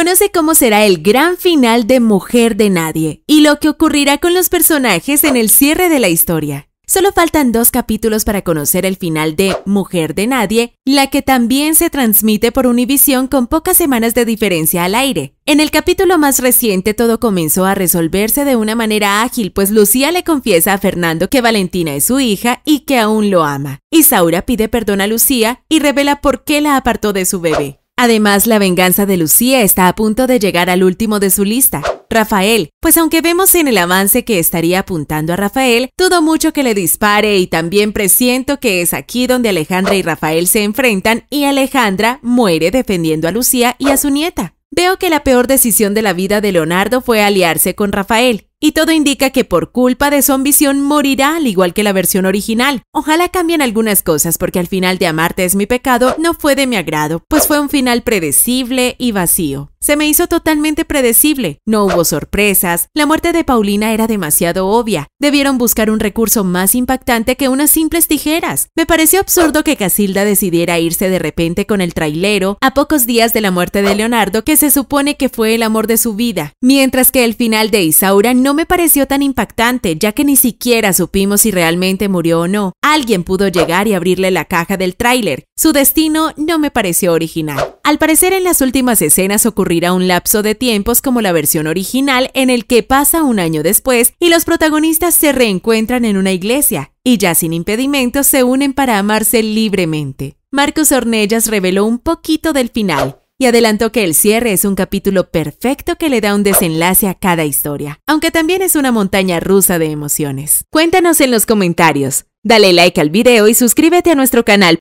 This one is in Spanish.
conoce cómo será el gran final de Mujer de Nadie y lo que ocurrirá con los personajes en el cierre de la historia. Solo faltan dos capítulos para conocer el final de Mujer de Nadie, la que también se transmite por Univisión con pocas semanas de diferencia al aire. En el capítulo más reciente todo comenzó a resolverse de una manera ágil, pues Lucía le confiesa a Fernando que Valentina es su hija y que aún lo ama. Isaura pide perdón a Lucía y revela por qué la apartó de su bebé. Además, la venganza de Lucía está a punto de llegar al último de su lista, Rafael, pues aunque vemos en el avance que estaría apuntando a Rafael, dudo mucho que le dispare y también presiento que es aquí donde Alejandra y Rafael se enfrentan y Alejandra muere defendiendo a Lucía y a su nieta. Veo que la peor decisión de la vida de Leonardo fue aliarse con Rafael, y todo indica que por culpa de su ambición morirá al igual que la versión original. Ojalá cambien algunas cosas porque al final de Amarte es mi pecado no fue de mi agrado, pues fue un final predecible y vacío. Se me hizo totalmente predecible, no hubo sorpresas, la muerte de Paulina era demasiado obvia, debieron buscar un recurso más impactante que unas simples tijeras. Me pareció absurdo que Casilda decidiera irse de repente con el trailero a pocos días de la muerte de Leonardo que se supone que fue el amor de su vida, mientras que el final de Isaura no no me pareció tan impactante, ya que ni siquiera supimos si realmente murió o no. Alguien pudo llegar y abrirle la caja del tráiler. Su destino no me pareció original. Al parecer en las últimas escenas ocurrirá un lapso de tiempos como la versión original en el que pasa un año después y los protagonistas se reencuentran en una iglesia y ya sin impedimentos se unen para amarse libremente. Marcos Ornellas reveló un poquito del final, y adelantó que el cierre es un capítulo perfecto que le da un desenlace a cada historia, aunque también es una montaña rusa de emociones. Cuéntanos en los comentarios, dale like al video y suscríbete a nuestro canal